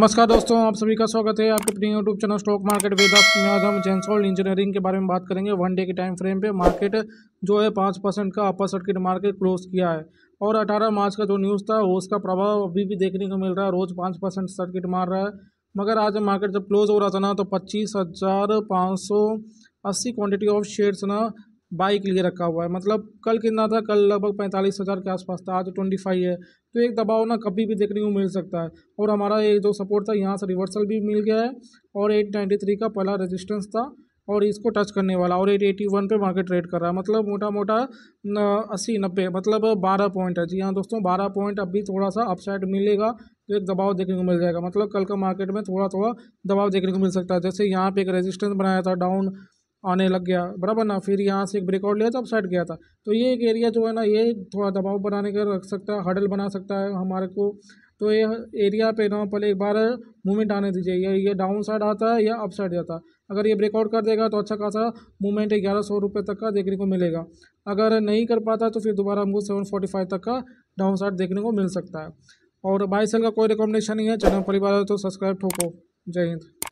नमस्कार दोस्तों आप सभी का स्वागत है आपके अपने YouTube channel stock market Ved में आज हम जेंसोल्ड इंजीनियरिंग के बारे में बात करेंगे वन डे के टाइम फ्रेम पे मार्केट जो है पाँच परसेंट का अपर सर्किट मार्केट क्लोज किया है और 18 मार्च का जो न्यूज़ था उसका प्रभाव अभी भी देखने को मिल रहा है रोज़ पाँच परसेंट सर्किट मार रहा है मगर आज मार्केट जब क्लोज हो रहा था ना तो पच्चीस हज़ार पाँच सौ अस्सी क्वान्टिटी ऑफ शेयर्स ना बाइक लिए रखा हुआ है मतलब कल कितना था कल लगभग पैंतालीस हज़ार के आसपास था आज ट्वेंटी फाइव है तो एक दबाव ना कभी भी देखने को मिल सकता है और हमारा ये जो सपोर्ट था यहाँ से रिवर्सल भी मिल गया है और एट नाइन्टी थ्री का पहला रजिस्टेंस था और इसको टच करने वाला और एट एटी वन पर मार्केट ट्रेड कर रहा है मतलब मोटा मोटा अस्सी नब्बे मतलब बारह पॉइंट है जी हाँ दोस्तों बारह पॉइंट अभी थोड़ा सा अपसाइड मिलेगा तो एक दबाव देखने को मिल जाएगा मतलब कल का मार्केट में थोड़ा थोड़ा दबाव देखने को मिल सकता है जैसे यहाँ पे एक रेजिस्टेंस बनाया था डाउन आने लग गया बराबर ना फिर यहाँ से एक ब्रेकआउट लिया जब तो अपसाइड गया था तो ये एक एरिया जो है ना ये थोड़ा दबाव बनाने का रख सकता है हडल बना सकता है हमारे को तो ये एरिया पे ना पहले एक बार मूवमेंट आने दीजिए या ये डाउन साइड आता है या अप साइड जाता है अगर ये ब्रेकआउट कर देगा तो अच्छा खासा मूवमेंट ग्यारह सौ रुपये तक का देखने को मिलेगा अगर नहीं कर पाता तो फिर दोबारा हमको सेवन फोर्टी फाइव तक का डाउन साइड देखने को मिल सकता है और बाई सेल का कोई रिकमेंडेशन नहीं है चैनल परिवार तो सब्सक्राइब ठोको जय हिंद